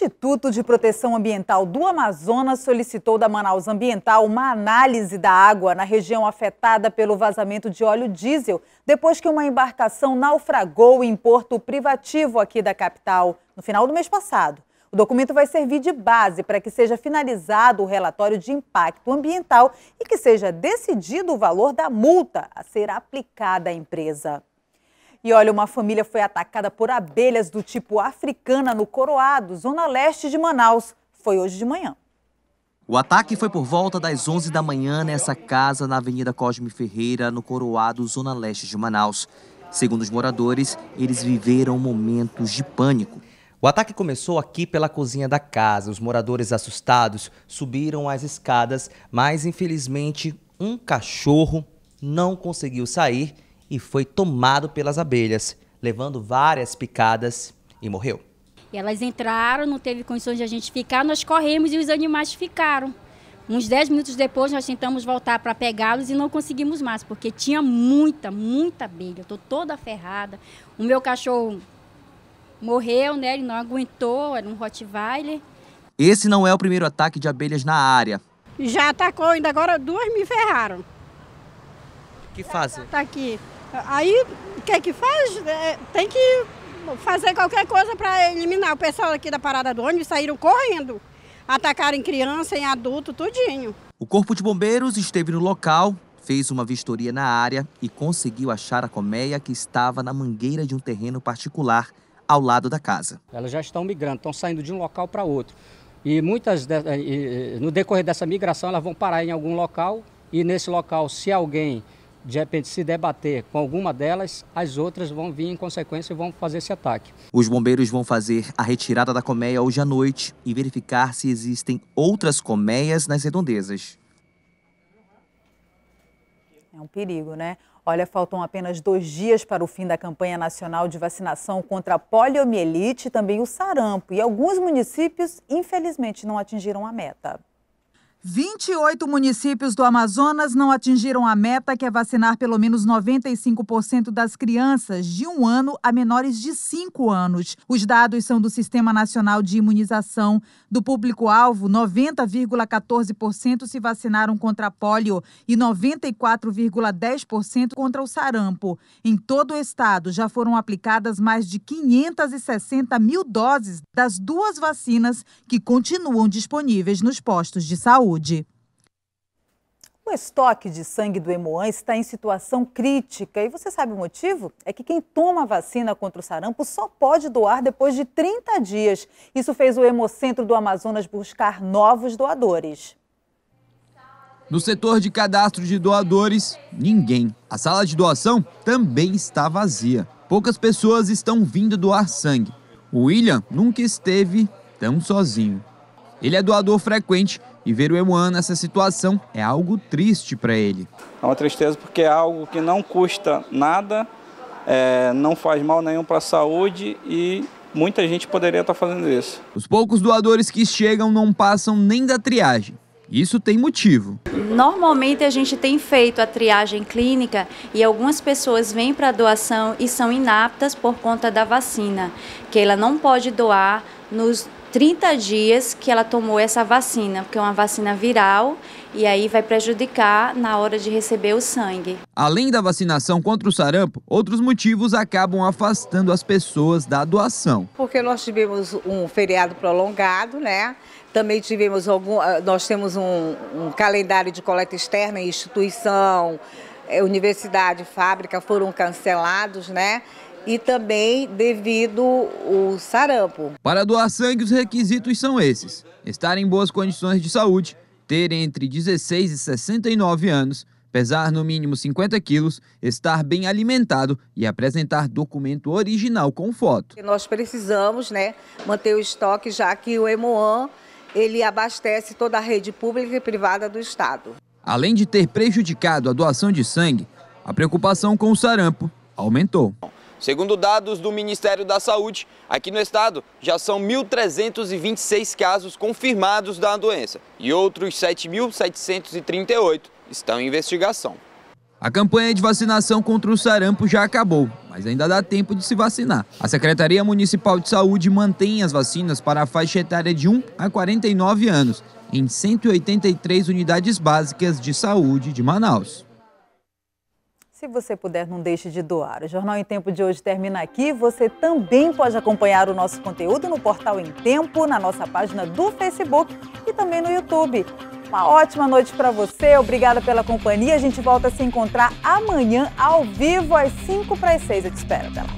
Instituto de Proteção Ambiental do Amazonas solicitou da Manaus Ambiental uma análise da água na região afetada pelo vazamento de óleo diesel, depois que uma embarcação naufragou em porto privativo aqui da capital no final do mês passado. O documento vai servir de base para que seja finalizado o relatório de impacto ambiental e que seja decidido o valor da multa a ser aplicada à empresa. E olha, uma família foi atacada por abelhas do tipo africana no Coroado, zona leste de Manaus. Foi hoje de manhã. O ataque foi por volta das 11 da manhã nessa casa na Avenida Cosme Ferreira, no Coroado, zona leste de Manaus. Segundo os moradores, eles viveram momentos de pânico. O ataque começou aqui pela cozinha da casa. Os moradores assustados subiram as escadas, mas infelizmente um cachorro não conseguiu sair e foi tomado pelas abelhas, levando várias picadas e morreu. E elas entraram, não teve condições de a gente ficar, nós corremos e os animais ficaram. Uns 10 minutos depois, nós tentamos voltar para pegá-los e não conseguimos mais, porque tinha muita, muita abelha. Estou toda ferrada. O meu cachorro morreu, né? Ele não aguentou, era um Rottweiler. Esse não é o primeiro ataque de abelhas na área. Já atacou, ainda agora duas me ferraram. O que fazem? está aqui. Aí o que é que faz? É, tem que fazer qualquer coisa para eliminar. O pessoal aqui da parada do ônibus saíram correndo, atacaram em criança, em adulto, tudinho. O Corpo de Bombeiros esteve no local, fez uma vistoria na área e conseguiu achar a colmeia que estava na mangueira de um terreno particular ao lado da casa. Elas já estão migrando, estão saindo de um local para outro. E muitas, de... e, no decorrer dessa migração, elas vão parar em algum local e nesse local, se alguém de repente se debater com alguma delas, as outras vão vir em consequência e vão fazer esse ataque. Os bombeiros vão fazer a retirada da colmeia hoje à noite e verificar se existem outras colmeias nas redondezas. É um perigo, né? Olha, faltam apenas dois dias para o fim da campanha nacional de vacinação contra a poliomielite e também o sarampo. E alguns municípios, infelizmente, não atingiram a meta. 28 municípios do Amazonas não atingiram a meta, que é vacinar pelo menos 95% das crianças de um ano a menores de 5 anos. Os dados são do Sistema Nacional de Imunização. Do público-alvo, 90,14% se vacinaram contra a polio e 94,10% contra o sarampo. Em todo o estado, já foram aplicadas mais de 560 mil doses das duas vacinas que continuam disponíveis nos postos de saúde saúde. O estoque de sangue do Emoan está em situação crítica. E você sabe o motivo? É que quem toma a vacina contra o sarampo só pode doar depois de 30 dias. Isso fez o Hemocentro do Amazonas buscar novos doadores. No setor de cadastro de doadores, ninguém. A sala de doação também está vazia. Poucas pessoas estão vindo doar sangue. O William nunca esteve tão sozinho. Ele é doador frequente e ver o Emoan nessa situação é algo triste para ele. É uma tristeza porque é algo que não custa nada, é, não faz mal nenhum para a saúde e muita gente poderia estar tá fazendo isso. Os poucos doadores que chegam não passam nem da triagem. Isso tem motivo. Normalmente a gente tem feito a triagem clínica e algumas pessoas vêm para a doação e são inaptas por conta da vacina, que ela não pode doar nos 30 dias que ela tomou essa vacina, porque é uma vacina viral e aí vai prejudicar na hora de receber o sangue. Além da vacinação contra o sarampo, outros motivos acabam afastando as pessoas da doação. Porque nós tivemos um feriado prolongado, né? Também tivemos algum, ah, nós temos um, um calendário de coleta externa em instituição, eh, universidade, fábrica foram cancelados, né? e também devido o sarampo. Para doar sangue, os requisitos são esses: estar em boas condições de saúde, ter entre 16 e 69 anos, pesar no mínimo 50 quilos, estar bem alimentado e apresentar documento original com foto. Nós precisamos né, manter o estoque, já que o Hemoan ele abastece toda a rede pública e privada do Estado. Além de ter prejudicado a doação de sangue, a preocupação com o sarampo aumentou. Segundo dados do Ministério da Saúde, aqui no estado já são 1.326 casos confirmados da doença e outros 7.738 estão em investigação. A campanha de vacinação contra o sarampo já acabou, mas ainda dá tempo de se vacinar. A Secretaria Municipal de Saúde mantém as vacinas para a faixa etária de 1 a 49 anos em 183 unidades básicas de saúde de Manaus. Se você puder, não deixe de doar. O Jornal em Tempo de hoje termina aqui. Você também pode acompanhar o nosso conteúdo no portal Em Tempo, na nossa página do Facebook e também no YouTube. Uma ótima noite para você. Obrigada pela companhia. A gente volta a se encontrar amanhã ao vivo às 5 para as 6. Eu te espero. Até lá.